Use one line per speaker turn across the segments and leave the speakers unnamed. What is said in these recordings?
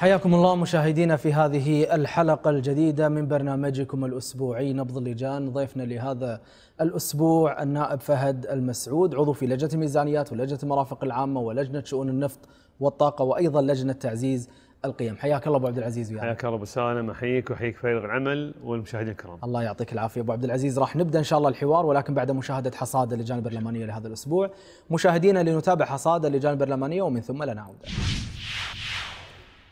حياكم الله مشاهدينا في هذه الحلقة الجديدة من برنامجكم الأسبوعي نبض اللجان ضيفنا لهذا الأسبوع النائب فهد المسعود عضو في لجنة الميزانيات ولجنة المرافق العامة ولجنة شؤون النفط والطاقة وأيضا لجنة تعزيز القيم حياك الله ابو عبد العزيز وياك
حياك الله ابو سالم احييك واحييك فريق العمل والمشاهدين الكرام
الله يعطيك العافيه ابو عبد العزيز راح نبدا ان شاء الله الحوار ولكن بعد مشاهده حصاد اللجان البرلمانيه لهذا الاسبوع مشاهدينا لنتابع حصاد اللجان البرلمانيه ومن ثم لنعود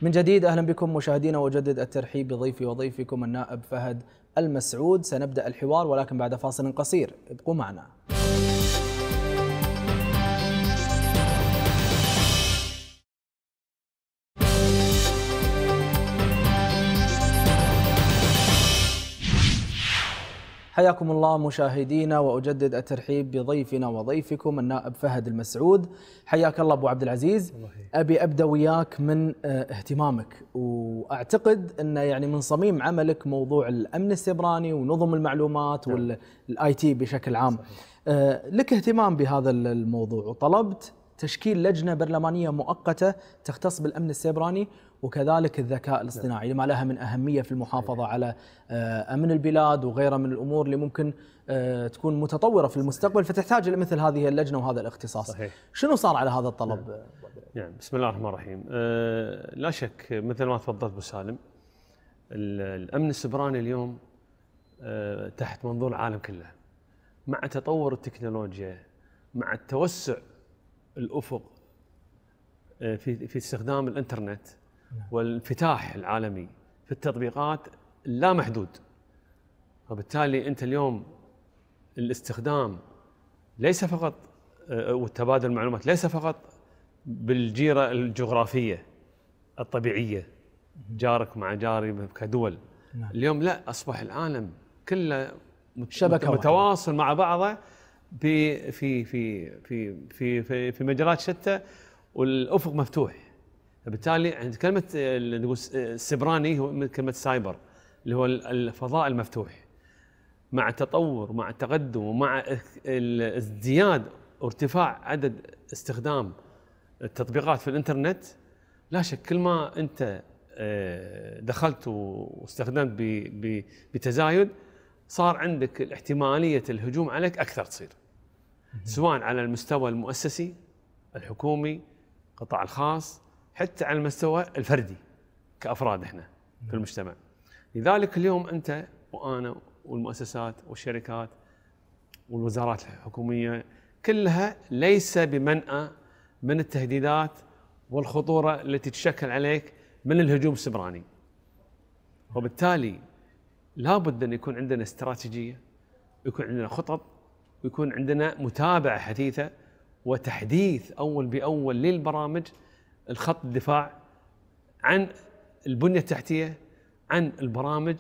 من جديد اهلا بكم مشاهدينا واجدد الترحيب بضيفي وضيفكم النائب فهد المسعود سنبدا الحوار ولكن بعد فاصل قصير ابقوا معنا. حياكم الله مشاهدينا واجدد الترحيب بضيفنا وضيفكم النائب فهد المسعود حياك الله ابو عبد العزيز ابي ابدا وياك من آه، اهتمامك واعتقد انه يعني من صميم عملك موضوع الامن السيبراني ونظم المعلومات نعم. والاي تي بشكل عام آه، لك اهتمام بهذا الموضوع وطلبت تشكيل لجنه برلمانيه مؤقته تختص بالامن السيبراني وكذلك الذكاء الاصطناعي لما لها من اهميه في المحافظه على آه، امن البلاد وغيرها من الامور اللي ممكن آه، تكون متطوره في المستقبل فتحتاج لمثل هذه اللجنه وهذا الاختصاص. صحيح. شنو صار على هذا الطلب؟ نعم,
نعم. بسم الله الرحمن الرحيم. أه لا شك مثل ما تفضلت ابو سالم الامن السبراني اليوم أه تحت منظور العالم كله. مع تطور التكنولوجيا مع التوسع الافق آه، في في استخدام الانترنت نعم. والانفتاح العالمي في التطبيقات لا محدود وبالتالي انت اليوم الاستخدام ليس فقط آه، والتبادل المعلومات ليس فقط بالجيره الجغرافيه الطبيعيه جارك مع جاري كدول نعم. اليوم لا اصبح العالم كله شبكه متواصل واحدة. مع بعضه في في في في في في, في مجالات شتى والافق مفتوح فبالتالي عند كلمه نقول السبراني هو كلمه سايبر اللي هو الفضاء المفتوح مع التطور مع التقدم ومع ازدياد ارتفاع عدد استخدام التطبيقات في الانترنت لا شك كل ما انت آه، دخلت واستخدمت بتزايد صار عندك احتماليه الهجوم عليك اكثر تصير سواء على المستوى المؤسسي الحكومي القطاع الخاص حتى على المستوى الفردي كافراد احنا في المجتمع لذلك اليوم انت وانا والمؤسسات والشركات والوزارات الحكوميه كلها ليس بمنأى من التهديدات والخطوره التي تشكل عليك من الهجوم السبراني وبالتالي لابد ان يكون عندنا استراتيجيه ويكون عندنا خطط ويكون عندنا متابعه حثيثه وتحديث اول باول للبرامج الخط الدفاع عن البنيه التحتيه عن البرامج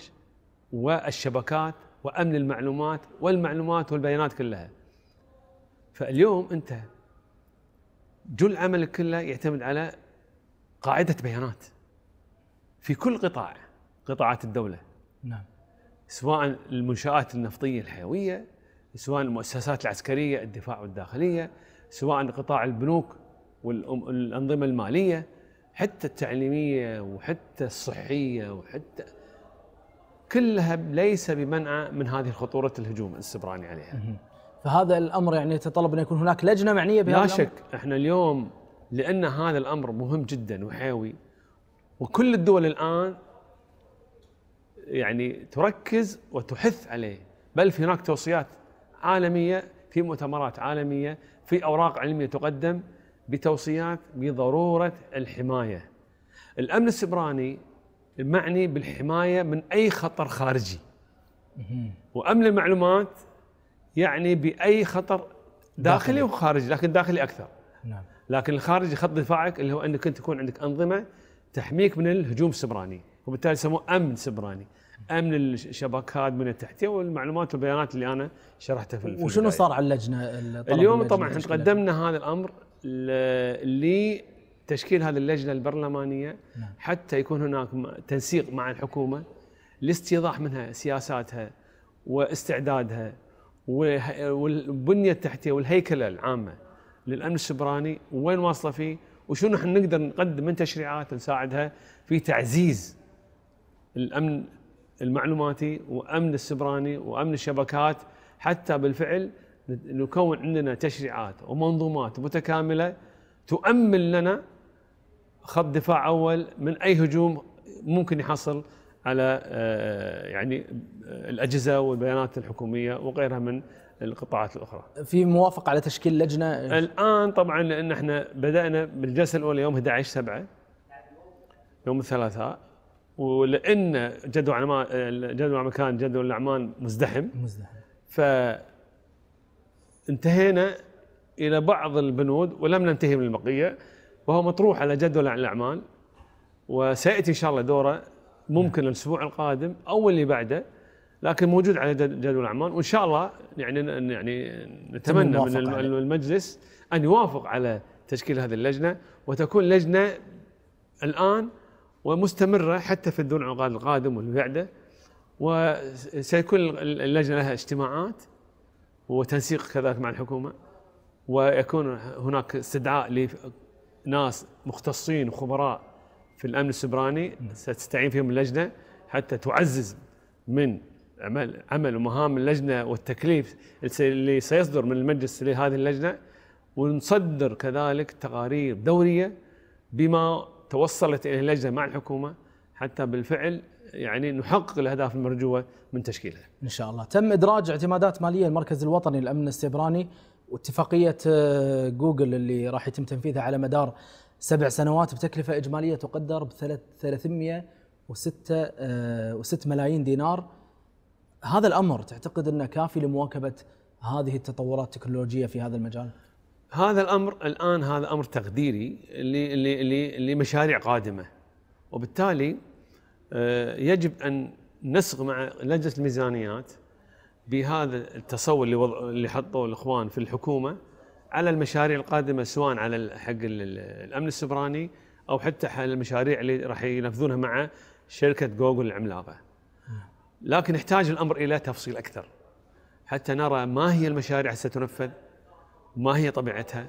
والشبكات وامن المعلومات والمعلومات والبيانات كلها. فاليوم انت جل عملك كله يعتمد على قاعده بيانات في كل قطاع قطاعات الدوله. نعم. سواء المنشآت النفطية الحيوية سواء المؤسسات العسكرية الدفاع والداخلية سواء قطاع البنوك والأنظمة المالية حتى التعليمية وحتى الصحية وحتى كلها ليس بمنع من هذه خطورة الهجوم السبراني عليها فهذا الأمر يعني يتطلب أن يكون هناك لجنة معنية بهذا لا شك احنا اليوم لأن هذا الأمر مهم جدا وحيوي وكل الدول الآن يعني تركز وتحث عليه بل في هناك توصيات عالميه في مؤتمرات عالميه في اوراق علميه تقدم بتوصيات بضروره الحمايه. الامن السبراني معني بالحمايه من اي خطر خارجي. وامن المعلومات يعني باي خطر داخلي وخارجي لكن داخلي اكثر. نعم. لكن الخارجي خط دفاعك اللي هو انك انت تكون عندك انظمه تحميك من الهجوم السبراني وبالتالي يسموه امن سبراني. امن الشبكات من التحتيه والمعلومات والبيانات اللي انا شرحتها في الفيديو وشنو صار على
اللجنه اليوم طبعا احنا قدمنا
هذا الامر لتشكيل هذه اللجنه البرلمانيه نعم. حتى يكون هناك تنسيق مع الحكومه لاستيضاح منها سياساتها واستعدادها والبنيه التحتيه والهيكله العامه للامن السبراني وين واصله فيه وشنو احنا نقدر نقدم من تشريعات نساعدها في تعزيز الامن المعلوماتي وامن السبراني وامن الشبكات حتى بالفعل نكون عندنا تشريعات ومنظومات متكامله تؤمن لنا خط دفاع اول من اي هجوم ممكن يحصل على آه، يعني آه، الاجهزه والبيانات الحكوميه وغيرها من القطاعات الاخرى.
في موافقه على تشكيل لجنه؟
الان طبعا لان احنا بدانا بالجلسه الاولى يوم 11 7 يوم الثلاثاء ولان جدول عمان جدول مكان جدول الاعمال مزدحم مزدحم فانتهينا الى بعض البنود ولم ننتهي من البقيه وهو مطروح على جدول الاعمال وسياتي ان شاء الله دوره ممكن نعم. الاسبوع القادم او اللي بعده لكن موجود على جدول الاعمال وان شاء الله يعني يعني نتمنى من المجلس ان يوافق على تشكيل هذه اللجنه وتكون لجنه الان ومستمرة حتى في الدور العقاد القادم بعده وسيكون اللجنة لها اجتماعات وتنسيق كذلك مع الحكومة ويكون هناك استدعاء لناس مختصين وخبراء في الأمن السبراني ستستعين فيهم اللجنة حتى تعزز من عمل عمل ومهام اللجنه والتكليف اللي سيصدر من المجلس لهذه اللجنه ونصدر كذلك تقارير دوريه بما توصلت اليه اللجنه مع الحكومه حتى بالفعل يعني نحقق الاهداف المرجوه من تشكيلها.
ان شاء الله، تم ادراج اعتمادات ماليه المركز الوطني للامن الاستبراني واتفاقيه آه، جوجل اللي راح يتم تنفيذها على مدار سبع سنوات بتكلفه اجماليه تقدر ب 306 و6 آه، ملايين دينار. هذا الامر تعتقد انه كافي لمواكبه هذه التطورات التكنولوجيه في هذا المجال؟
هذا الامر الان هذا امر تقديري لمشاريع قادمه وبالتالي آه، يجب ان نسق مع لجنه الميزانيات بهذا التصور اللي وضع اللي حطوه الاخوان في الحكومه على المشاريع القادمه سواء على حق الامن السبراني او حتى على المشاريع اللي راح ينفذونها مع شركه جوجل العملاقه. لكن يحتاج الامر الى تفصيل اكثر حتى نرى ما هي المشاريع ستنفذ وما هي طبيعتها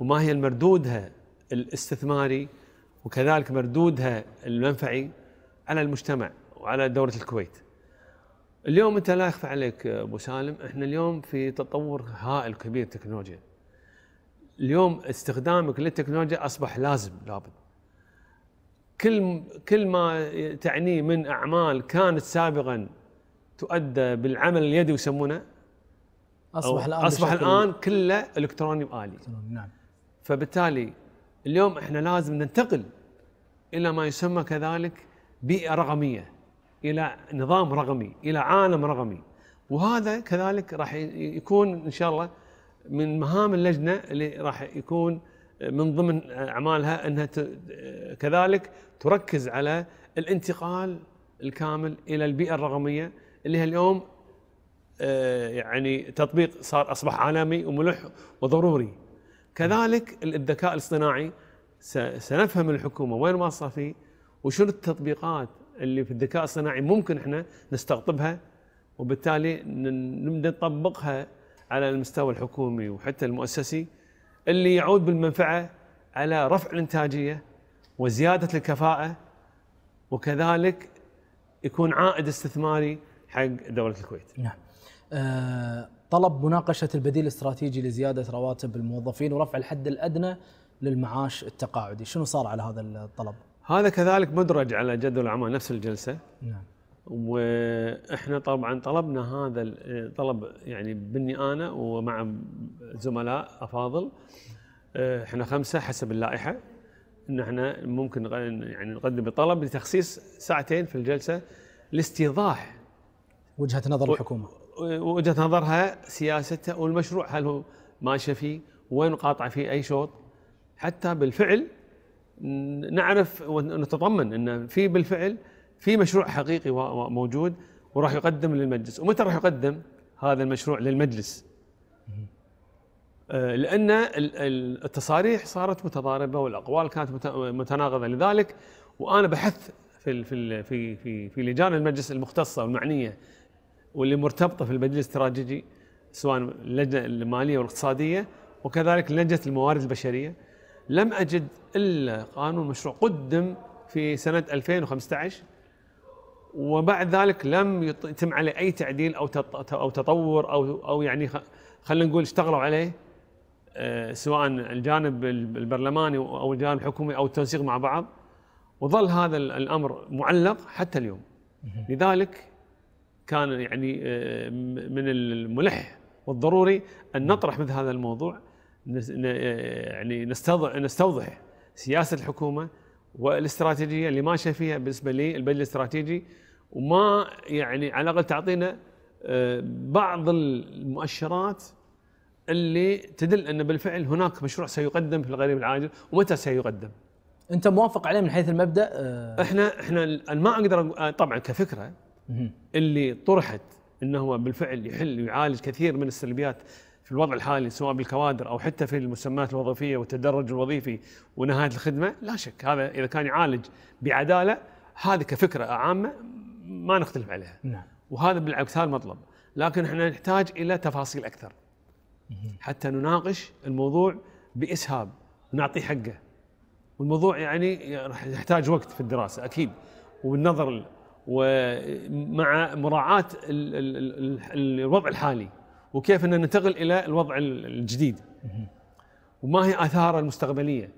وما هي مردودها الاستثماري وكذلك مردودها المنفعي على المجتمع وعلى دولة الكويت اليوم انت لا يخفى عليك ابو سالم احنا اليوم في تطور هائل كبير تكنولوجيا اليوم استخدامك للتكنولوجيا اصبح لازم لابد كل كل ما تعنيه من اعمال كانت سابقا تؤدى بالعمل اليدي يسمونه
اصبح الان اصبح الان
كله الكتروني والي نعم فبالتالي اليوم احنا لازم ننتقل الى ما يسمى كذلك بيئه رقميه الى نظام رقمي الى عالم رقمي وهذا كذلك راح يكون ان شاء الله من مهام اللجنه اللي راح يكون من ضمن اعمالها انها كذلك تركز على الانتقال الكامل الى البيئه الرقميه اللي هي اليوم آه، يعني تطبيق صار اصبح عالمي وملح وضروري كذلك الذكاء الاصطناعي سنفهم الحكومه وين واصله فيه وشنو التطبيقات اللي في الذكاء الصناعي ممكن احنا نستقطبها وبالتالي نبدا نطبقها على المستوى الحكومي وحتى المؤسسي اللي يعود بالمنفعه على رفع الانتاجيه وزياده الكفاءه وكذلك يكون عائد استثماري حق دوله الكويت. نعم.
آه، طلب مناقشه البديل الاستراتيجي لزياده رواتب الموظفين ورفع الحد الادنى للمعاش التقاعدي، شنو صار على هذا الطلب؟
هذا كذلك مدرج على جدول العمل نفس الجلسه. نعم. واحنا طبعا طلبنا هذا الطلب يعني بني انا ومع زملاء افاضل آه، احنا خمسه حسب اللائحه ان احنا ممكن يعني نقدم طلب لتخصيص ساعتين في الجلسه لاستيضاح
وجهه نظر الحكومه
وجهه نظرها سياسته والمشروع هل هو ماشي فيه وين قاطع فيه اي شوط حتى بالفعل نعرف ونتطمن ان في بالفعل في مشروع حقيقي موجود وراح يقدم للمجلس ومتى راح يقدم هذا المشروع للمجلس آه، لان التصاريح صارت متضاربه والاقوال كانت متناقضه لذلك وانا بحثت في في في في لجان المجلس المختصه والمعنيه واللي مرتبطه في المجلس الاستراتيجي سواء اللجنه الماليه والاقتصاديه وكذلك لجنه الموارد البشريه لم اجد الا قانون مشروع قدم في سنه 2015 وبعد ذلك لم يتم عليه اي تعديل او او تطور او او يعني خلينا نقول اشتغلوا عليه آه، سواء الجانب البرلماني او الجانب الحكومي او التنسيق مع بعض وظل هذا الامر معلق حتى اليوم لذلك كان يعني آه، من الملح والضروري ان نعم. نطرح مثل هذا الموضوع آه، يعني نستوضح نستوضح سياسه الحكومه والاستراتيجيه اللي ماشيه فيها بالنسبه للبديل الاستراتيجي وما يعني على الاقل تعطينا آه، بعض المؤشرات اللي تدل ان بالفعل هناك مشروع سيقدم في القريب العاجل ومتى سيقدم
انت موافق عليه من حيث المبدا
احنا احنا ما اقدر طبعا كفكره اللي طرحت انه بالفعل يحل ويعالج كثير من السلبيات في الوضع الحالي سواء بالكوادر او حتى في المسمات الوظيفيه والتدرج الوظيفي ونهايه الخدمه لا شك هذا اذا كان يعالج بعداله هذه كفكره عامه ما نختلف عليها نعم. وهذا بالعكس هذا المطلب لكن احنا نحتاج الى تفاصيل اكثر حتى نناقش الموضوع باسهاب ونعطيه حقه والموضوع يعني راح يحتاج وقت في الدراسه اكيد والنظر ومع مراعاة الوضع الحالي وكيف أن ننتقل إلى الوضع الجديد وما هي آثاره المستقبلية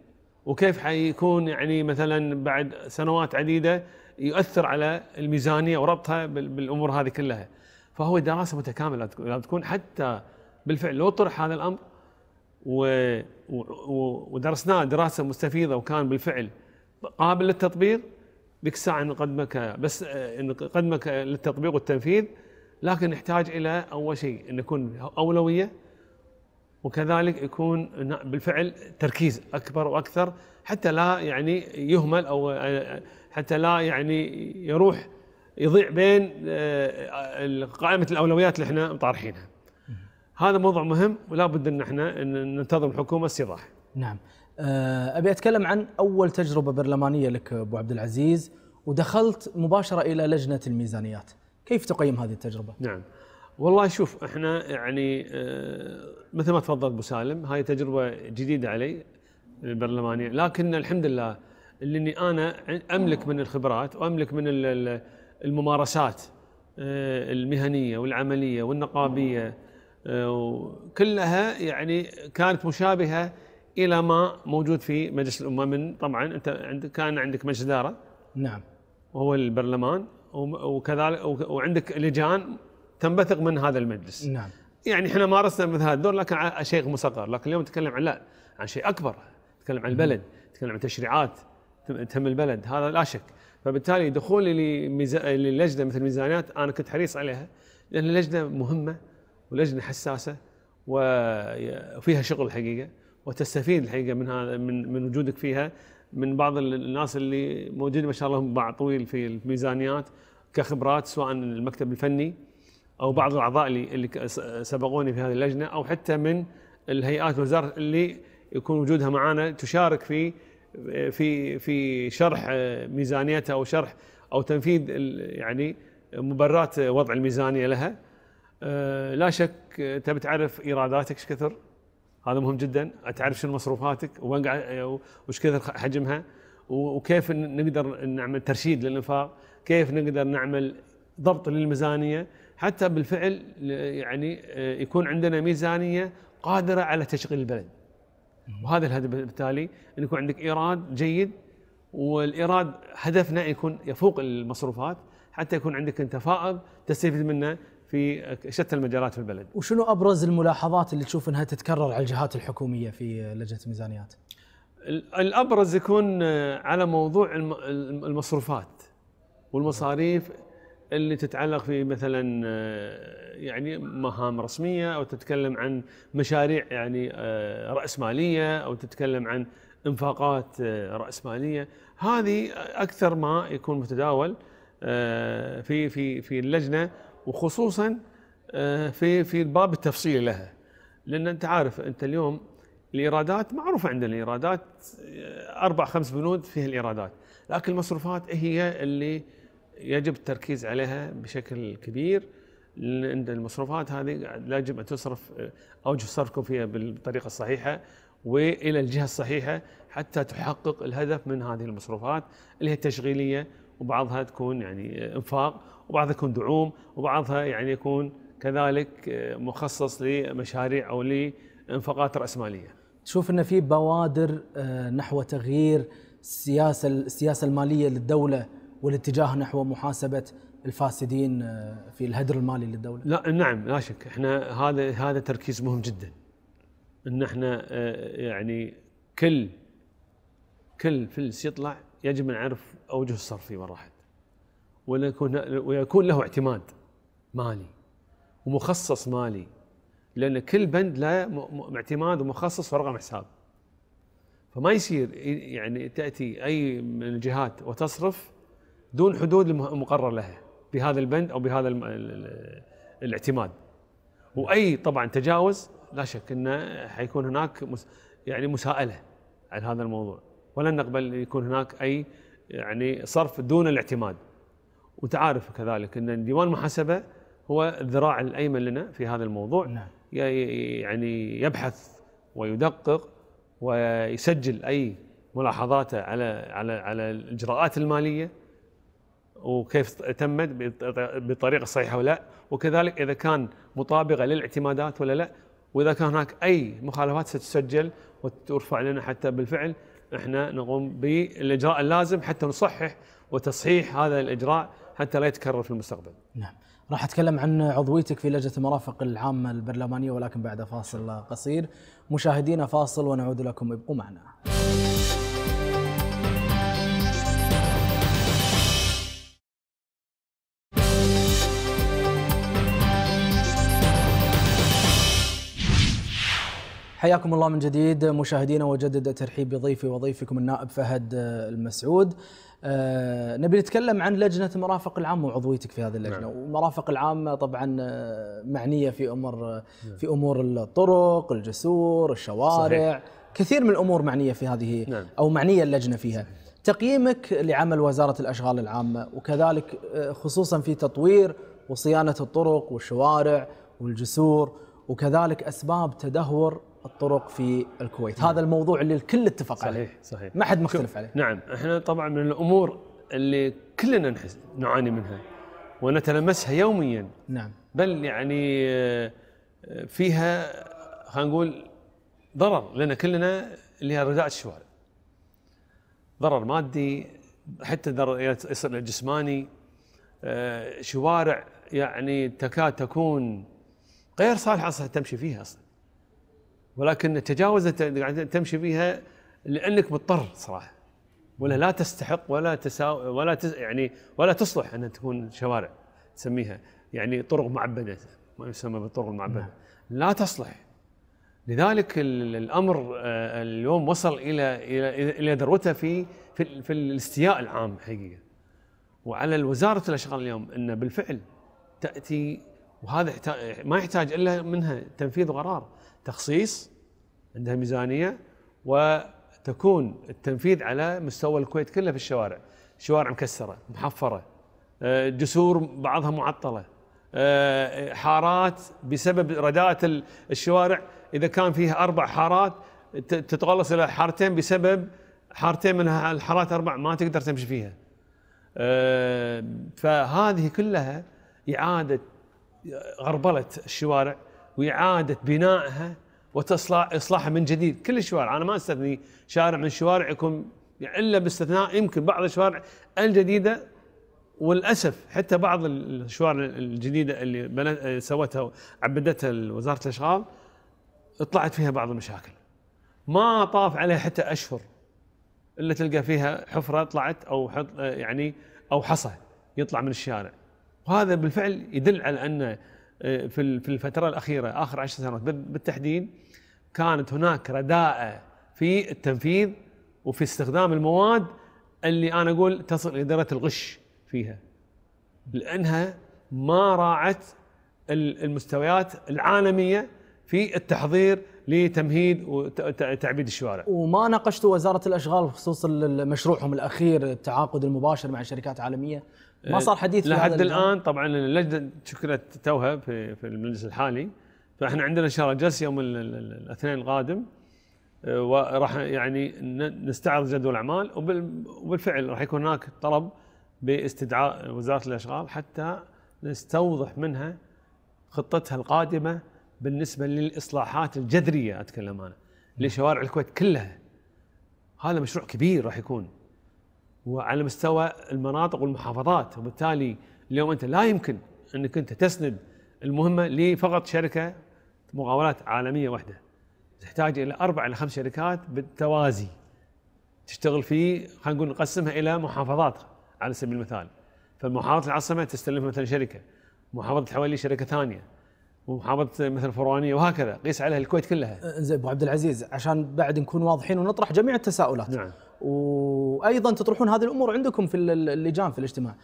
وكيف حيكون يعني مثلا بعد سنوات عديدة يؤثر على الميزانية وربطها بالأمور هذه كلها فهو دراسة متكاملة تكون حتى بالفعل لو طرح هذا الأمر ودرسناه دراسة مستفيضة وكان بالفعل قابل للتطبيق بك ساعة نقدمك بس آه، نقدمك للتطبيق والتنفيذ لكن نحتاج الى اول شيء ان يكون اولويه وكذلك يكون بالفعل تركيز اكبر واكثر حتى لا يعني يهمل او آه، حتى لا يعني يروح يضيع بين آه، قائمه الاولويات اللي احنا مطارحينها. هذا موضوع مهم ولا بد ان احنا ننتظر الحكومه الصداح.
نعم. آه، ابي اتكلم عن اول تجربه برلمانيه لك ابو عبد العزيز ودخلت مباشره الى لجنه الميزانيات، كيف تقيم هذه التجربه؟
نعم. والله شوف احنا يعني آه، مثل ما تفضل ابو سالم هاي تجربه جديده علي البرلمانيه لكن الحمد لله اللي انا املك من الخبرات واملك من الممارسات آه، المهنيه والعمليه والنقابيه كلها يعني كانت مشابهه الى ما موجود في مجلس الامه من طبعا انت عندك كان عندك مجلس اداره نعم وهو البرلمان وكذلك وعندك لجان تنبثق من هذا المجلس نعم يعني احنا مارسنا مثل هذا الدور لكن على شيء مصغر لكن اليوم نتكلم عن لا عن شيء اكبر نتكلم عن البلد نتكلم عن تشريعات تهم البلد هذا لا شك فبالتالي دخولي للجنه مثل الميزانيات انا كنت حريص عليها لان اللجنه مهمه ولجنه حساسه وفيها شغل حقيقه وتستفيد الحقيقه هذا من من وجودك فيها من بعض الناس اللي موجودين ما شاء الله باع طويل في الميزانيات كخبرات سواء المكتب الفني او بعض الاعضاء اللي اللي سبقوني في هذه اللجنه او حتى من الهيئات والوزارات اللي يكون وجودها معنا تشارك في في في شرح ميزانيتها او شرح او تنفيذ يعني مبررات وضع الميزانيه لها أه، لا شك تبي تعرف ايراداتك ايش كثر هذا مهم جدا تعرف شنو مصروفاتك وين قاعد وش كثر حجمها وكيف نقدر نعمل ترشيد للانفاق كيف نقدر نعمل ضبط للميزانيه حتى بالفعل يعني آه، يكون عندنا ميزانيه قادره على تشغيل البلد وهذا الهدف بالتالي ان يكون عندك ايراد جيد والايراد هدفنا يكون يفوق المصروفات حتى يكون عندك انت فائض تستفيد منه في شتى المجالات في البلد.
وشنو ابرز الملاحظات اللي تشوف انها تتكرر على الجهات
الحكوميه في لجنه الميزانيات؟ الابرز يكون آه، على موضوع المصروفات والمصاريف اللي تتعلق في مثلا آه، يعني مهام رسميه او تتكلم عن مشاريع يعني آه، راسماليه او تتكلم عن انفاقات راسماليه هذه اكثر ما يكون متداول في في في اللجنه وخصوصا آه، في في الباب التفصيلي لها لان انت عارف انت اليوم الايرادات معروفه عندنا الايرادات آه، اربع خمس بنود فيها الايرادات لكن المصروفات هي اللي يجب التركيز عليها بشكل كبير لان المصروفات هذه يجب ان تصرف آه، اوجه صرفكم فيها بالطريقه الصحيحه والى الجهه الصحيحه حتى تحقق الهدف من هذه المصروفات اللي هي التشغيليه وبعضها تكون يعني انفاق وبعضها تكون دعوم وبعضها يعني يكون كذلك مخصص لمشاريع او لانفاقات راسماليه.
تشوف ان في بوادر آه، نحو تغيير السياسه السياسه الماليه للدوله والاتجاه نحو محاسبه الفاسدين آه، في الهدر المالي للدوله؟
لا نعم لا شك احنا هذا هذا تركيز مهم جدا ان احنا آه، يعني كل كل فلس يطلع يجب ان نعرف اوجه الصرف في مره واحده ويكون له اعتماد مالي ومخصص مالي لان كل بند له اعتماد ومخصص ورقم حساب فما يصير يعني تاتي اي من الجهات وتصرف دون حدود مقرر لها بهذا البند او بهذا الاعتماد واي طبعا تجاوز لا شك انه حيكون هناك يعني مساءله عن هذا الموضوع ولن نقبل يكون هناك اي يعني صرف دون الاعتماد وتعارف كذلك ان ديوان المحاسبه هو الذراع الايمن لنا في هذا الموضوع نعم. يعني يبحث ويدقق ويسجل اي ملاحظاته على على على الاجراءات الماليه وكيف تمت بطريقه صحيحه ولا وكذلك اذا كان مطابقه للاعتمادات ولا لا واذا كان هناك اي مخالفات ستسجل وترفع لنا حتى بالفعل احنا نقوم بالاجراء اللازم حتى نصحح وتصحيح هذا الاجراء حتى لا يتكرر في المستقبل. نعم.
راح اتكلم عن عضويتك في لجنه المرافق العامه البرلمانيه ولكن بعد فاصل قصير. مشاهدينا فاصل ونعود لكم ابقوا معنا. حياكم الله من جديد مشاهدينا وجدد الترحيب بضيفي وضيفكم النائب فهد آه، المسعود أه نبي نتكلم عن لجنه مرافق العام وعضويتك في هذه اللجنه نعم. ومرافق العام طبعا آه، معنيه في امور آه، نعم. في امور الطرق الجسور الشوارع صحيح. كثير من الامور معنيه في هذه نعم. او معنيه اللجنه فيها صحيح. تقييمك لعمل وزاره الاشغال العامه وكذلك خصوصا في تطوير وصيانه الطرق والشوارع والجسور وكذلك اسباب تدهور الطرق في الكويت نعم. هذا الموضوع اللي الكل اتفق صحيح عليه
صحيح ما حد مختلف عليه نعم احنا طبعا من الامور اللي كلنا نحس نعاني منها ونتلمسها يوميا نعم بل يعني آه، فيها خلينا نقول ضرر لنا كلنا اللي هي رداء الشوارع ضرر مادي حتى ضرر يصير جسماني آه، شوارع يعني تكاد تكون غير صالحه اصلا تمشي فيها اصلا ولكن تجاوزت قاعد تمشي فيها لانك مضطر صراحه ولا لا تستحق ولا تساو ولا تس يعني ولا تصلح ان تكون شوارع تسميها يعني طرق معبده ما يسمى بالطرق المعبده نعم. لا تصلح لذلك الامر آه، اليوم وصل الى الى الى ذروته في في, في الاستياء العام حقيقه وعلى وزاره الاشغال اليوم ان بالفعل تاتي وهذا ما يحتاج الا منها تنفيذ قرار تخصيص عندها ميزانيه وتكون التنفيذ على مستوى الكويت كلها في الشوارع شوارع مكسره محفره آه، جسور بعضها معطله آه، حارات بسبب رداءة الشوارع اذا كان فيها اربع حارات تتقلص الى حارتين بسبب حارتين من الحارات اربع ما تقدر تمشي فيها آه، فهذه كلها اعاده غربله الشوارع واعاده بنائها واصلاحها من جديد كل الشوارع انا ما استثني شارع من الشوارع يكون الا باستثناء يمكن بعض الشوارع الجديده وللاسف حتى بعض الشوارع الجديده اللي سوتها عبدتها وزاره الاشغال طلعت فيها بعض المشاكل ما طاف عليها حتى اشهر الا تلقى فيها حفره طلعت او حط يعني او حصى يطلع من الشارع وهذا بالفعل يدل على ان آه، في في الفتره الاخيره اخر عشر سنوات بالتحديد كانت هناك رداءه في التنفيذ وفي استخدام المواد اللي انا اقول تصل الى درجه الغش فيها لانها ما راعت المستويات العالميه في التحضير لتمهيد وتعبيد الشوارع.
وما ناقشتوا وزاره الاشغال بخصوص مشروعهم الاخير التعاقد المباشر مع شركات عالميه؟ ما إيه، صار حديث لحد الان
طبعا اللجنه شكلت توها في, في المجلس الحالي فاحنا عندنا ان شاء الله جلسه يوم الاثنين القادم إيه، وراح يعني نستعرض جدول الاعمال وبالفعل راح يكون هناك طلب باستدعاء وزاره الاشغال حتى نستوضح منها خطتها القادمه بالنسبه للاصلاحات الجذريه اتكلم انا لشوارع الكويت كلها هذا مشروع كبير راح يكون وعلى مستوى المناطق والمحافظات وبالتالي اليوم انت لا يمكن انك انت تسند المهمه لفقط شركه مقاولات عالميه واحده تحتاج الى اربع الى خمس شركات بالتوازي تشتغل في خلينا نقول نقسمها الى محافظات على سبيل المثال فمحافظه العاصمه تستلم مثلا شركه محافظه الحوالي شركه ثانيه ومحافظه مثلا فرعونيه وهكذا قيس عليها الكويت كلها
أه، زين ابو عبد العزيز عشان بعد نكون واضحين ونطرح جميع التساؤلات نعم وايضا تطرحون هذه الامور عندكم في اللجان في الاجتماع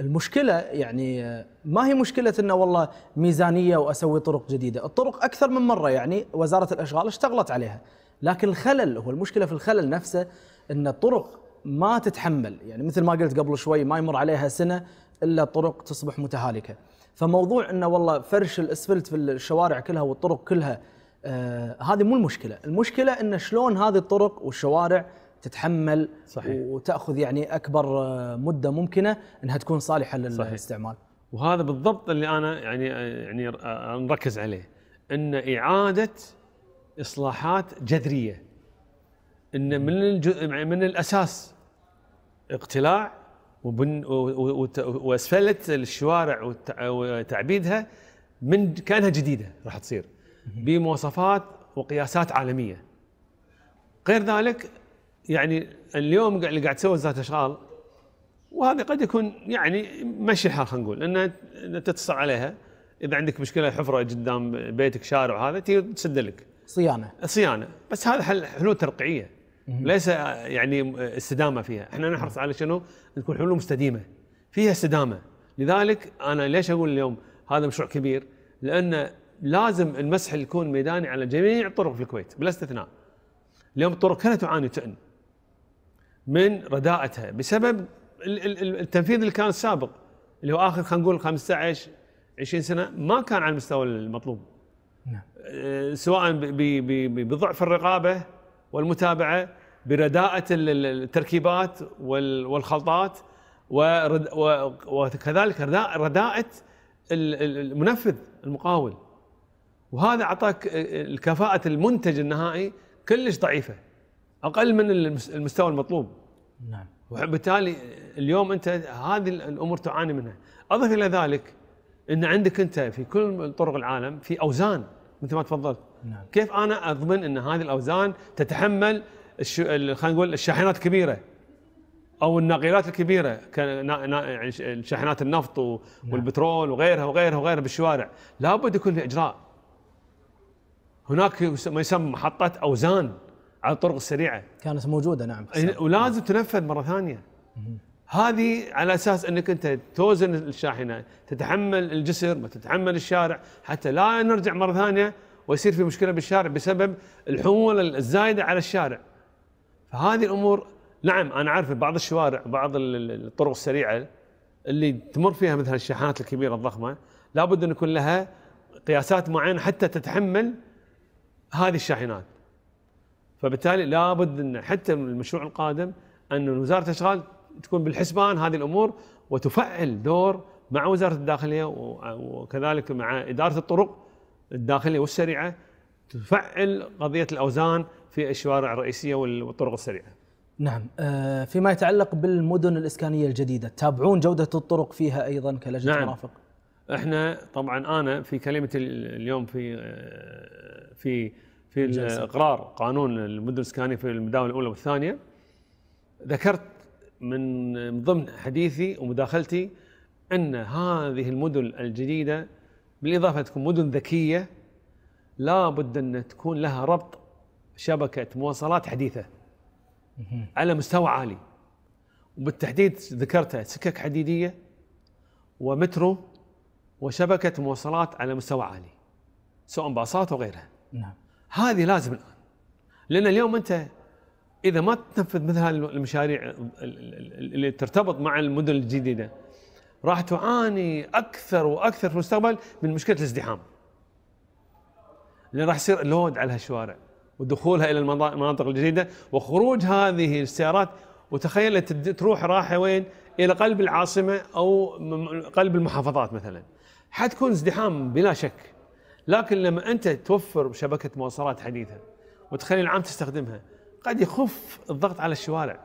المشكله يعني آه، ما هي مشكله انه والله ميزانيه واسوي طرق جديده الطرق اكثر من مره يعني وزاره الاشغال اشتغلت عليها لكن الخلل هو المشكله في الخلل نفسه ان الطرق ما تتحمل يعني مثل ما قلت قبل شوي ما يمر عليها سنه الا الطرق تصبح متهالكه فموضوع انه والله فرش الاسفلت في الشوارع كلها والطرق كلها آه هذه مو المشكله المشكله ان شلون هذه الطرق والشوارع تتحمل صحيح. وتاخذ يعني اكبر آه، مده ممكنه انها تكون صالحه للاستعمال صحيح.
وهذا بالضبط اللي انا يعني آه، يعني آه، نركز عليه ان اعاده اصلاحات جذريه ان من من الاساس اقتلاع وبن واسفله الشوارع وتعبيدها من كانها جديده راح تصير بمواصفات وقياسات عالميه غير ذلك يعني اليوم اللي قاعد تسوي وزاره الاشغال وهذا قد يكون يعني مشي الحال خلينا نقول ان تتصل عليها اذا عندك مشكله حفره قدام بيتك شارع هذا تسد لك صيانه صيانه بس هذا حل حلول ترقيعيه ليس يعني استدامه فيها احنا نحرص على شنو تكون حلول مستديمه فيها استدامه لذلك انا ليش اقول اليوم هذا مشروع كبير لان لازم المسح يكون ميداني على جميع الطرق في الكويت بلا استثناء اليوم الطرق كلها تعاني وتعن من رداءتها بسبب التنفيذ اللي كان السابق اللي هو اخر خلينا نقول 15 20 سنه ما كان على المستوى المطلوب نعم. آه، سواء بضعف الرقابه والمتابعه برداءه التركيبات والخلطات وكذلك رداءه المنفذ المقاول وهذا اعطاك آه، آه، الكفاءه المنتج النهائي كلش ضعيفه اقل من المستوى المطلوب نعم وبالتالي اليوم انت هذه الامور تعاني منها اضف الى ذلك ان عندك انت في كل طرق العالم في اوزان مثل ما تفضلت نعم. كيف انا اضمن ان هذه الاوزان تتحمل خلينا نقول الشاحنات الكبيره او الناقلات الكبيره يعني شاحنات النفط نعم. والبترول وغيرها وغيرها وغيرها بالشوارع لابد يكون في اجراء هناك ما يسمى محطات اوزان على الطرق السريعه
كانت موجوده نعم إيه،
ولازم تنفذ مره ثانيه هذه على اساس انك انت توزن الشاحنه تتحمل الجسر ما تتحمل الشارع حتى لا نرجع مره ثانيه ويصير في مشكله بالشارع بسبب الحموله الزايده على الشارع فهذه الامور نعم انا عارف بعض الشوارع بعض الطرق السريعه اللي تمر فيها مثل الشاحنات الكبيره الضخمه لابد ان يكون لها قياسات معينه حتى تتحمل هذه الشاحنات فبالتالي لابد ان حتى المشروع القادم ان وزاره الاشغال تكون بالحسبان هذه الامور وتفعل دور مع وزاره الداخليه وكذلك مع اداره الطرق الداخليه والسريعه تفعل قضيه الاوزان في الشوارع الرئيسيه والطرق السريعه.
نعم آه، فيما يتعلق بالمدن الاسكانيه الجديده تتابعون جوده الطرق فيها ايضا كلجنه نعم. مرافق.
احنا طبعا انا في كلمه اليوم في آه، في في اقرار قانون المدن السكانيه في المداوله الاولى والثانيه ذكرت من ضمن حديثي ومداخلتي ان هذه المدن الجديده بالاضافه تكون مدن ذكيه لابد ان تكون لها ربط شبكه مواصلات حديثه على مستوى عالي وبالتحديد ذكرتها سكك حديديه ومترو وشبكه مواصلات على مستوى عالي سواء باصات وغيرها نعم هذه لازم الان لان اليوم انت اذا ما تنفذ مثل هذه المشاريع اللي ترتبط مع المدن الجديده راح تعاني اكثر واكثر في المستقبل من مشكله الازدحام. لان راح يصير لود على هالشوارع ودخولها الى المناطق الجديده وخروج هذه السيارات وتخيل تروح راحه وين؟ الى قلب العاصمه او قلب المحافظات مثلا. حتكون ازدحام بلا شك. لكن لما انت توفر شبكه مواصلات حديثه وتخلي العام تستخدمها قد يخف الضغط على الشوارع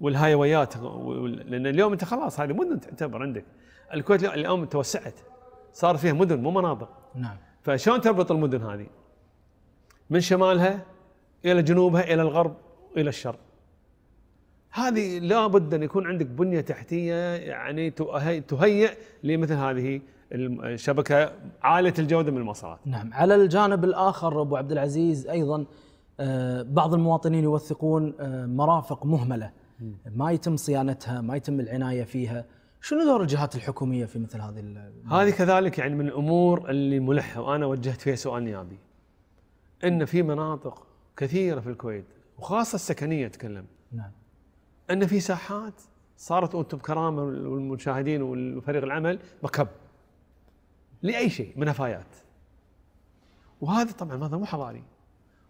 والهايويات لان اليوم انت خلاص هذه مدن تعتبر عندك الكويت اليوم توسعت صار فيها مدن مو مناطق نعم فشلون تربط المدن هذه؟ من شمالها الى جنوبها الى الغرب الى الشرق هذه لابد ان يكون عندك بنيه تحتيه يعني تهيئ لمثل هذه الشبكه عاليه الجوده من المواصلات. نعم، على الجانب الاخر ابو عبد العزيز ايضا
آه، بعض المواطنين يوثقون آه، مرافق مهمله ما يتم صيانتها، ما يتم العنايه فيها، شنو دور الجهات الحكوميه في مثل هذه
هذه كذلك يعني من الامور اللي ملحه وانا وجهت فيها سؤال نيابي. ان في مناطق كثيره في الكويت وخاصه السكنيه اتكلم. نعم. ان في ساحات صارت وانتم بكرامه والمشاهدين والفريق العمل مكب. لاي شيء من نفايات وهذا طبعا هذا مو حضاري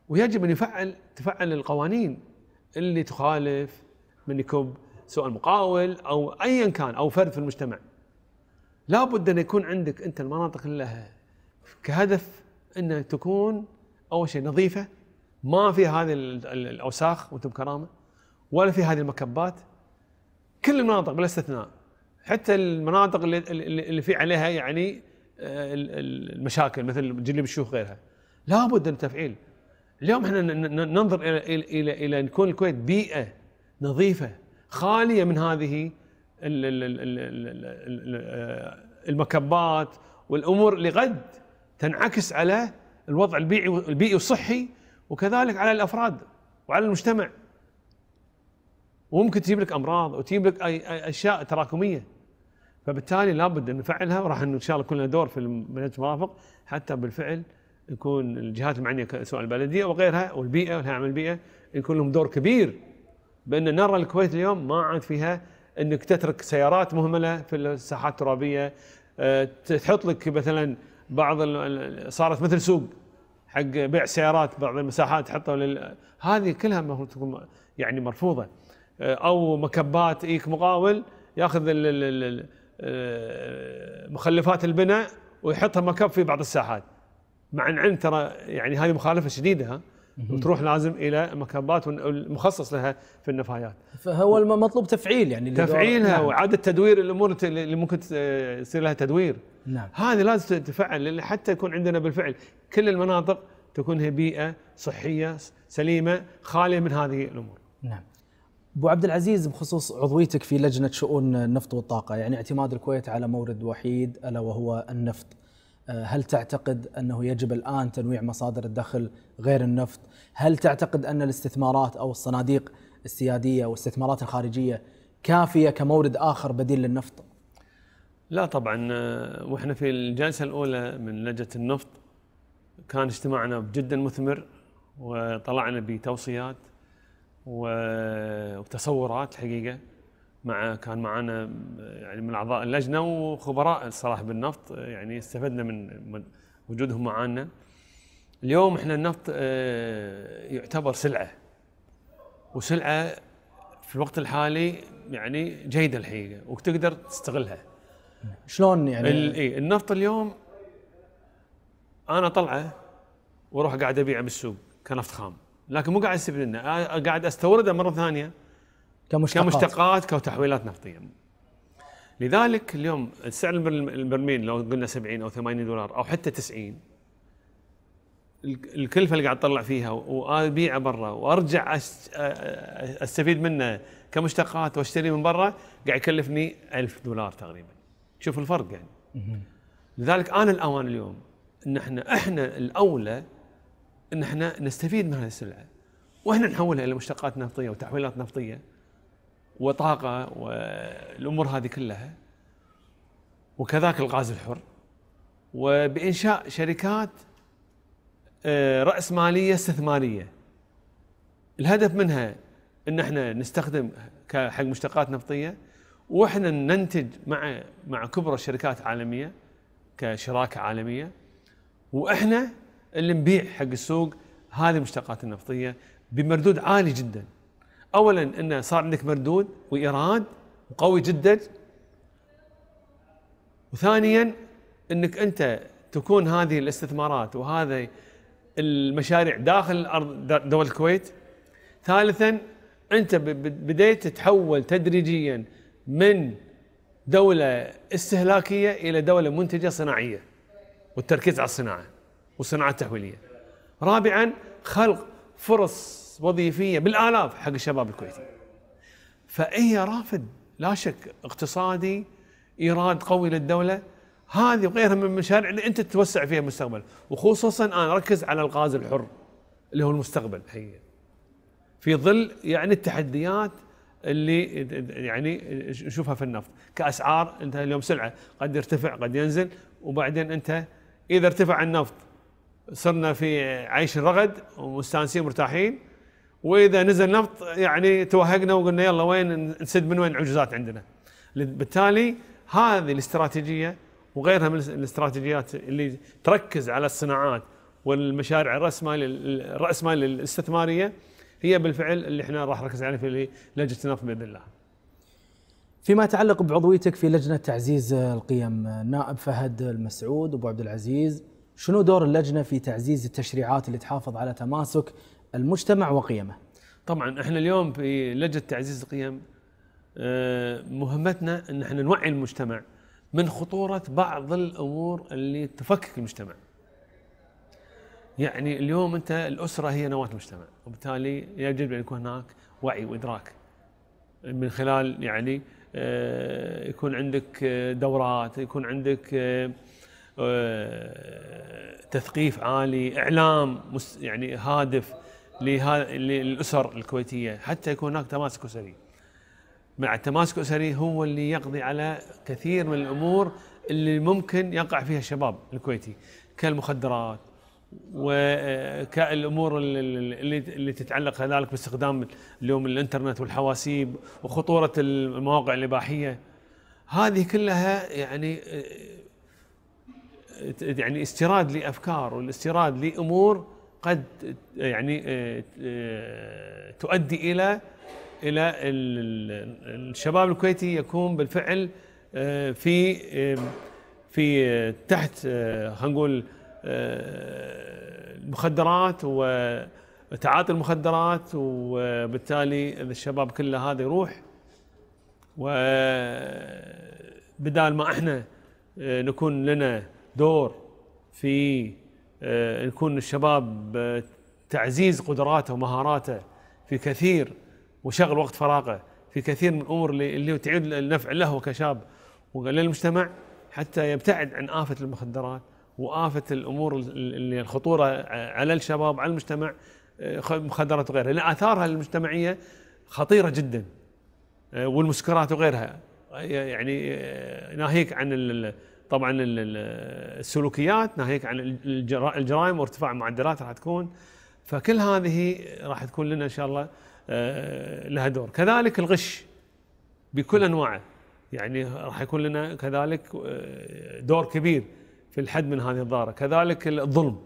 ويجب ان يفعل تفعل القوانين اللي تخالف من يكب سواء مقاول او ايا كان او فرد في المجتمع لابد ان يكون عندك انت المناطق اللي لها كهدف ان تكون اول شيء نظيفه ما في هذه الاوساخ وانتم بكرامه ولا في هذه المكبات كل المناطق بلا استثناء حتى المناطق اللي, اللي في عليها يعني آه، المشاكل مثل جلب الشيوخ وغيرها لابد من تفعيل اليوم احنا ننظر الى الى الى, إلى ان تكون الكويت بيئه نظيفه خاليه من هذه آه، المكبات والامور اللي قد تنعكس على الوضع البيئي البيئي والصحي وكذلك على الافراد وعلى المجتمع وممكن تجيب لك امراض وتجيب لك اشياء تراكميه فبالتالي لابد ان نفعلها وراح ان شاء الله كلنا دور في مجلس المرافق حتى بالفعل يكون الجهات المعنيه سواء البلديه وغيرها والبيئه والهيئه البيئه يكون لهم دور كبير بان نرى الكويت اليوم ما عاد فيها انك تترك سيارات مهمله في الساحات الترابيه آه، تحط لك مثلا بعض صارت مثل سوق حق بيع سيارات بعض المساحات تحطها لل... هذه كلها المفروض تكون يعني مرفوضه آه، او مكبات ايك مقاول ياخذ ال... آه، مخلفات البناء ويحطها مكب في بعض الساحات مع ان عند ترى يعني هذه مخالفه شديده ها وتروح لازم الى مكبات المخصص لها في النفايات فهو المطلوب تفعيل يعني تفعيلها نعم. واعاده تدوير الامور اللي ممكن يصير لها تدوير نعم هذه لازم تتفعل لان حتى يكون عندنا بالفعل كل المناطق تكون هي بيئه صحيه سليمه خاليه من هذه الامور نعم ابو
عبد العزيز بخصوص عضويتك في لجنه شؤون النفط والطاقه يعني اعتماد الكويت على مورد وحيد الا وهو النفط آه، هل تعتقد انه يجب الان تنويع مصادر الدخل غير النفط هل تعتقد ان الاستثمارات او الصناديق السياديه والاستثمارات الخارجيه كافيه كمورد اخر بديل للنفط
لا طبعا آه، واحنا في الجلسه الاولى من لجنه النفط كان اجتماعنا جدا مثمر وطلعنا بتوصيات وتصورات الحقيقه مع كان معنا يعني من اعضاء اللجنه وخبراء الصراحه بالنفط يعني استفدنا من وجودهم معنا اليوم احنا النفط آه، يعتبر سلعه وسلعه في الوقت الحالي يعني جيده الحقيقه وتقدر تستغلها
شلون يعني اي
النفط اليوم انا طلعه واروح قاعد ابيعه بالسوق كنفط خام لكن مو قاعد استفيد منه قاعد استورده مره ثانيه
كمشتقات كمشتقات
كتحويلات نفطيه لذلك اليوم سعر البرميل لو قلنا 70 او 80 دولار او حتى 90 الكلفه اللي قاعد اطلع فيها وابيعه برا وارجع استفيد منه كمشتقات واشتري من برا قاعد يكلفني 1000 دولار تقريبا شوف الفرق يعني لذلك انا الاوان اليوم ان احنا احنا الاولى ان احنا نستفيد من هذه السلعه واحنا نحولها الى مشتقات نفطيه وتحويلات نفطيه وطاقه والامور هذه كلها وكذاك الغاز الحر وبانشاء شركات آه، راس ماليه استثماريه الهدف منها ان احنا نستخدم حق مشتقات نفطيه واحنا ننتج مع مع كبرى الشركات عالميه كشراكه عالميه واحنا اللي نبيع حق السوق هذه المشتقات النفطيه بمردود عالي جدا. اولا انه صار عندك مردود وايراد وقوي جدا. وثانيا انك انت تكون هذه الاستثمارات وهذه المشاريع داخل الارض دول الكويت. ثالثا انت بديت تتحول تدريجيا من دوله استهلاكيه الى دوله منتجه صناعيه والتركيز على الصناعه. وصناعات تحويليه. رابعا خلق فرص وظيفيه بالالاف حق الشباب الكويتي. فهي رافد لا شك اقتصادي ايراد قوي للدوله هذه وغيرها من المشاريع اللي انت تتوسع فيها المستقبل وخصوصا انا اركز على الغاز الحر اللي هو المستقبل هي في ظل يعني التحديات اللي يعني نشوفها في النفط كاسعار انت اليوم سلعه قد يرتفع قد ينزل وبعدين انت اذا ارتفع النفط صرنا في عيش الرغد ومستانسين مرتاحين واذا نزل نفط يعني توهقنا وقلنا يلا وين نسد من وين العجزات عندنا بالتالي هذه الاستراتيجيه وغيرها من الاستراتيجيات اللي تركز على الصناعات والمشاريع الراسماليه الاستثماريه هي بالفعل اللي احنا راح نركز عليها في لجنه النفط باذن الله.
فيما يتعلق بعضويتك في لجنه تعزيز القيم نائب فهد المسعود ابو عبد العزيز شنو دور اللجنه في تعزيز التشريعات اللي تحافظ على تماسك المجتمع وقيمه؟
طبعا احنا اليوم في لجنه تعزيز القيم آه، مهمتنا ان احنا نوعي المجتمع من خطوره بعض الامور اللي تفكك المجتمع. يعني اليوم انت الاسره هي نواه المجتمع، وبالتالي يجب ان يكون هناك وعي وادراك من خلال يعني آه، يكون عندك آه، دورات، يكون عندك آه، تثقيف عالي اعلام يعني هادف للاسر الكويتيه حتى يكون هناك تماسك اسري مع التماسك الاسري هو اللي يقضي على كثير من الامور اللي ممكن يقع فيها الشباب الكويتي كالمخدرات وكالامور آه، اللي اللي تتعلق كذلك باستخدام اليوم الانترنت والحواسيب وخطوره المواقع الاباحيه هذه كلها يعني آه، يعني استيراد لافكار والاستيراد لامور قد يعني آه، آه، تؤدي الى الى الشباب الكويتي يكون بالفعل آه، في في تحت خلينا نقول المخدرات وتعاطي المخدرات وبالتالي الشباب كله هذا يروح وبدال ما احنا نكون لنا دور في آه، يكون الشباب آه، تعزيز قدراته ومهاراته في كثير وشغل وقت فراغه في كثير من الامور اللي, تعيد النفع له كشاب وللمجتمع حتى يبتعد عن افه المخدرات وافه الامور اللي الخطوره على الشباب على المجتمع آه، مخدرات وغيرها لان اثارها المجتمعيه خطيره جدا والمسكرات وغيرها يعني ناهيك عن طبعا السلوكيات ناهيك عن الجرائم وارتفاع المعدلات راح تكون فكل هذه راح تكون لنا ان شاء الله آه، لها دور كذلك الغش بكل انواعه يعني راح يكون لنا كذلك آه، دور كبير في الحد من هذه الضاره كذلك الظلم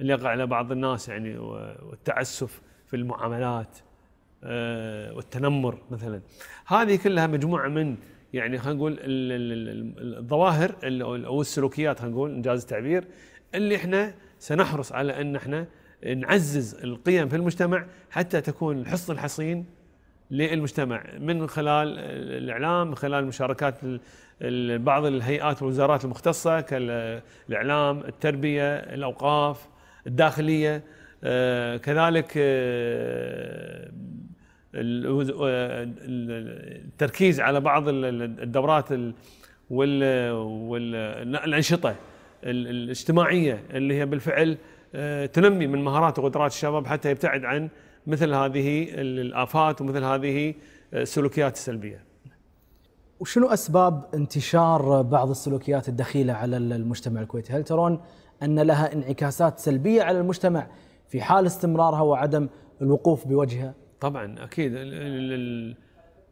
اللي يقع على بعض الناس يعني والتعسف في المعاملات آه، والتنمر مثلا هذه كلها مجموعه من يعني خلينا نقول الظواهر او السلوكيات خلينا نقول انجاز التعبير اللي احنا سنحرص على ان احنا نعزز القيم في المجتمع حتى تكون الحصن الحصين للمجتمع من خلال الاعلام من خلال مشاركات بعض الهيئات والوزارات المختصه كالاعلام، التربيه، الاوقاف، الداخليه آه، كذلك آه، آه، التركيز على بعض الدورات والانشطه الاجتماعيه اللي هي بالفعل آه، تنمي من مهارات وقدرات الشباب حتى يبتعد عن مثل هذه الافات ومثل هذه آه، السلوكيات السلبيه.
وشنو اسباب انتشار بعض السلوكيات الدخيله على المجتمع الكويتي؟ هل ترون ان لها انعكاسات سلبيه على المجتمع في حال استمرارها وعدم الوقوف بوجهها؟
طبعا اكيد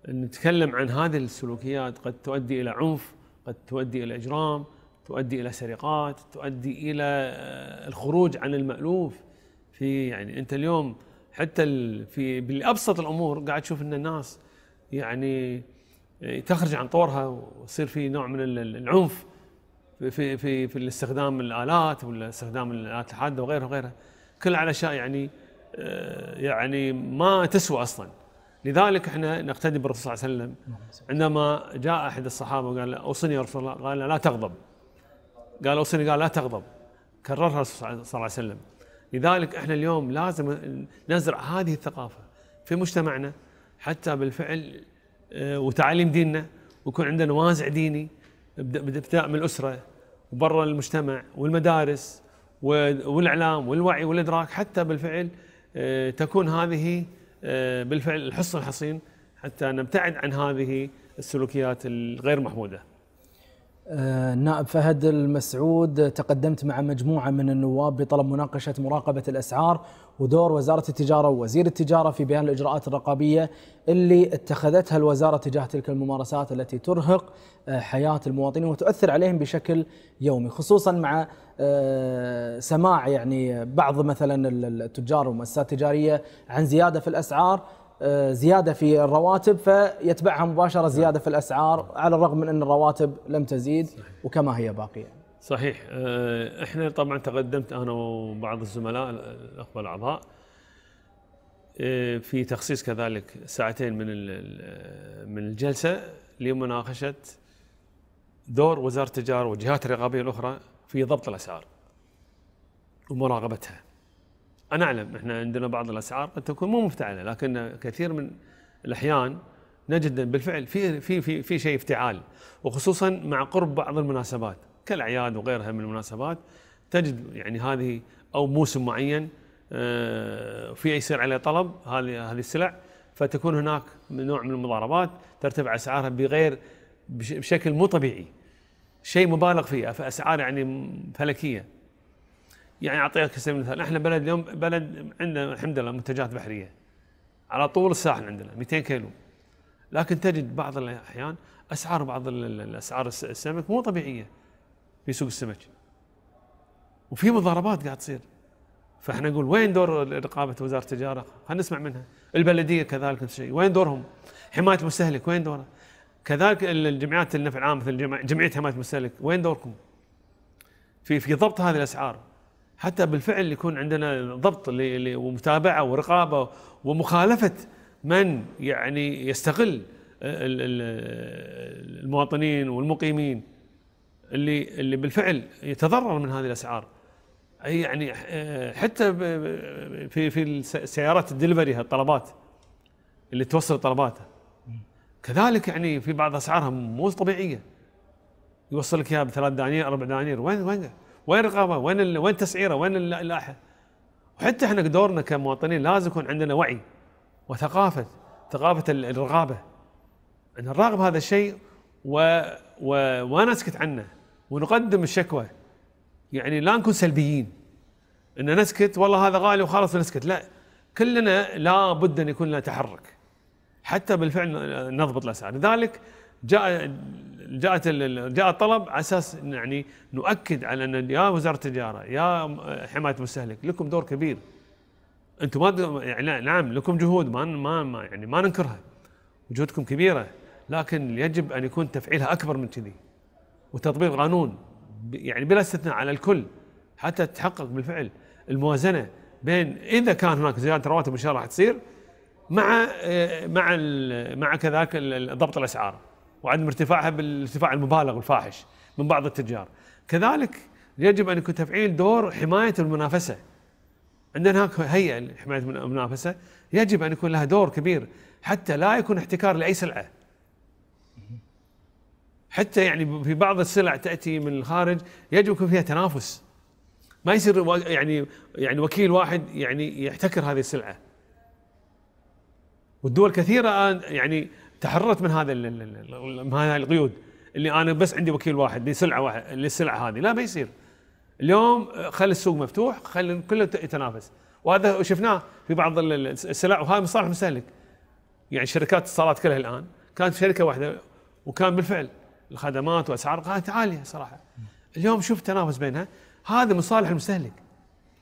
نتكلم عن هذه السلوكيات قد تؤدي الى عنف قد تؤدي الى اجرام تؤدي الى سرقات تؤدي الى آه، الخروج عن المالوف في يعني انت اليوم حتى في بالابسط الامور قاعد تشوف ان الناس يعني آه، تخرج عن طورها ويصير في نوع من العنف في في في استخدام الالات ولا استخدام الالات الحاده وغيرها وغيرها كل على اشياء يعني آه، يعني ما تسوى اصلا لذلك احنا نقتدي بالرسول صلى الله عليه وسلم عندما جاء احد الصحابه وقال اوصني يا رسول الله قال لا تغضب قال اوصني قال لا تغضب كررها الرسول صلى الله عليه وسلم لذلك احنا اليوم لازم نزرع هذه الثقافه في مجتمعنا حتى بالفعل آه، وتعاليم ديننا ويكون عندنا وازع ديني ابتداء من الاسره وبرا المجتمع والمدارس والاعلام والوعي والادراك حتى بالفعل آه، تكون هذه آه، بالفعل الحصن الحصين حتى نبتعد عن هذه السلوكيات الغير محموده
النائب آه، فهد المسعود تقدمت مع مجموعة من النواب بطلب مناقشة مراقبة الأسعار ودور وزارة التجارة ووزير التجارة في بيان الإجراءات الرقابية اللي اتخذتها الوزارة تجاه تلك الممارسات التي ترهق آه، حياة المواطنين وتؤثر عليهم بشكل يومي خصوصا مع آه، سماع يعني بعض مثلا التجار والمؤسسات التجارية عن زيادة في الأسعار آه، زياده في الرواتب فيتبعها مباشره نعم. زياده في الاسعار على الرغم من ان الرواتب لم تزيد وكما هي باقيه.
صحيح آه، احنا طبعا تقدمت انا وبعض الزملاء الاخوه الاعضاء آه، في تخصيص كذلك ساعتين من من الجلسه لمناقشه دور وزاره التجاره والجهات الرقابيه الاخرى في ضبط الاسعار ومراقبتها. انا اعلم احنا عندنا بعض الاسعار قد تكون مو مفتعله لكن كثير من الاحيان نجد بالفعل في في في في شيء افتعال وخصوصا مع قرب بعض المناسبات كالاعياد وغيرها من المناسبات تجد يعني هذه او موسم معين آه، في يصير عليه طلب هذه هذه السلع فتكون هناك نوع من المضاربات ترتفع اسعارها بغير بشكل مو طبيعي شيء مبالغ فيه فاسعار يعني فلكيه يعني اعطيك سبيل المثال احنا بلد اليوم بلد عندنا الحمد لله منتجات بحريه على طول الساحل عندنا 200 كيلو لكن تجد بعض الاحيان اسعار بعض الاسعار السمك مو طبيعيه في سوق السمك وفي مضاربات قاعد تصير فاحنا نقول وين دور رقابه وزاره التجاره؟ خلينا نسمع منها، البلديه كذلك نفس الشيء، وين دورهم؟ حمايه المستهلك وين دوره؟ كذلك الجمعيات النفع العام مثل جمعيه حمايه المستهلك وين دوركم؟ في في ضبط هذه الاسعار حتى بالفعل يكون عندنا ضبط ومتابعه ورقابه ومخالفه من يعني يستغل المواطنين والمقيمين اللي اللي بالفعل يتضرر من هذه الاسعار يعني آه، حتى في في السيارات الدليفري الطلبات اللي توصل طلباته كذلك يعني في بعض اسعارها مو طبيعيه يوصل لك اياها بثلاث دنانير اربع دنانير وين وين وين رقابه؟ وين ال... وين تسعيره؟ وين اللائحه؟ وحتى احنا دورنا كمواطنين لازم يكون عندنا وعي وثقافه ثقافه الرقابه ان نراقب هذا الشيء و... و... وما نسكت عنه ونقدم الشكوى يعني لا نكون سلبيين ان نسكت والله هذا غالي وخلاص نسكت لا كلنا لابد ان يكون لنا تحرك حتى بالفعل نضبط الاسعار لذلك جاء جاءت جاء الطلب على اساس يعني نؤكد على ان يا وزاره التجاره يا حمايه المستهلك لكم دور كبير انتم ما يعني نعم لكم جهود ما ما يعني ما ننكرها وجهودكم كبيره لكن يجب ان يكون تفعيلها اكبر من كذي وتطبيق قانون يعني بلا استثناء على الكل حتى تتحقق بالفعل الموازنه بين اذا كان هناك زياده رواتب ان شاء الله راح تصير مع آه، مع مع كذلك ضبط الاسعار وعدم ارتفاعها بالارتفاع المبالغ والفاحش من بعض التجار كذلك يجب ان يكون تفعيل دور حمايه المنافسه عندنا هناك هيئه لحمايه المنافسه يجب ان يكون لها دور كبير حتى لا يكون احتكار لاي سلعه حتى يعني في بعض السلع تاتي من الخارج يجب يكون فيها تنافس ما يصير يعني يعني وكيل واحد يعني يحتكر هذه السلعه والدول كثيره يعني تحررت من هذا من هذه القيود اللي انا بس عندي وكيل واحد لسلعه واحد للسلعه هذه لا ما يصير اليوم آه، خلي السوق مفتوح خلي كله يتنافس وهذا شفناه في بعض السلع وهذا مصالح مستهلك يعني شركات الاتصالات كلها الان كانت شركه واحده وكان بالفعل الخدمات واسعار كانت عاليه صراحه اليوم شوف تنافس بينها هذا مصالح المستهلك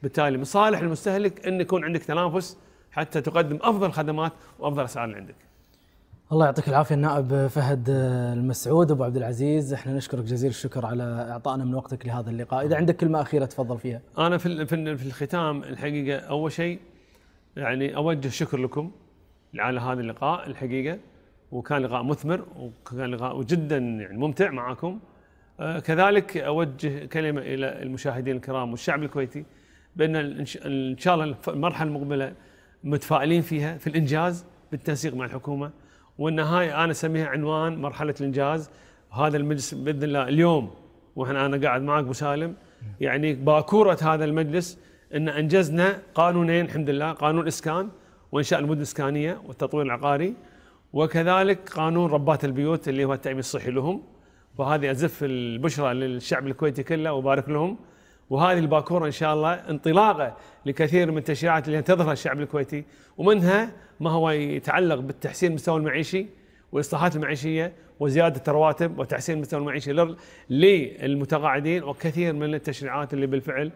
بالتالي مصالح المستهلك ان يكون عندك تنافس حتى تقدم افضل خدمات وافضل اسعار اللي عندك
الله يعطيك العافيه النائب فهد آه، المسعود ابو عبد العزيز احنا نشكرك جزيل الشكر على اعطائنا من وقتك لهذا اللقاء اذا عندك كلمه اخيره تفضل فيها
انا في في الختام الحقيقه اول شيء يعني اوجه شكر لكم على هذا اللقاء الحقيقه وكان لقاء مثمر وكان لقاء جدا يعني ممتع معكم آه، كذلك اوجه كلمه الى المشاهدين الكرام والشعب الكويتي بان ان شاء الله المرحله المقبله متفائلين فيها في الانجاز بالتنسيق مع الحكومه والنهايه انا اسميها عنوان مرحله الانجاز هذا المجلس باذن الله اليوم واحنا انا قاعد معك سالم يعني باكوره هذا المجلس ان انجزنا قانونين الحمد لله قانون اسكان وانشاء المدن الاسكانيه والتطوير العقاري وكذلك قانون ربات البيوت اللي هو التامين الصحي لهم وهذه ازف البشرى للشعب الكويتي كله وبارك لهم وهذه الباكوره ان شاء الله انطلاقه لكثير من التشريعات اللي ينتظرها الشعب الكويتي ومنها ما هو يتعلق بالتحسين المستوى المعيشي والاصلاحات المعيشيه وزياده الرواتب وتحسين المستوى المعيشي للمتقاعدين وكثير من التشريعات اللي بالفعل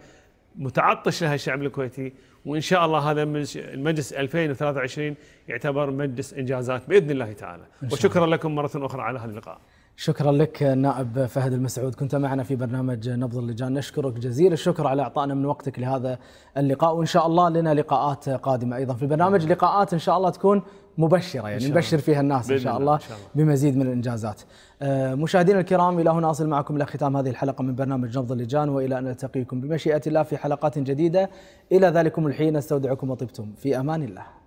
متعطش لها الشعب الكويتي وان شاء الله هذا المجلس 2023 يعتبر مجلس انجازات باذن الله تعالى وشكرا لكم مره اخرى على هذا اللقاء
شكرا لك النائب فهد المسعود كنت معنا في برنامج نبض اللجان نشكرك جزيل الشكر على اعطائنا من وقتك لهذا اللقاء وان شاء الله لنا لقاءات قادمه ايضا في البرنامج لقاءات ان شاء الله تكون مبشره يعني نبشر فيها الناس إن شاء الله. بمزيد من الانجازات آه، مشاهدينا الكرام الى هنا اصل معكم الى ختام هذه الحلقه من برنامج نبض اللجان والى ان نلتقيكم بمشيئه الله في حلقات جديده الى ذلكم الحين استودعكم وطبتم في امان الله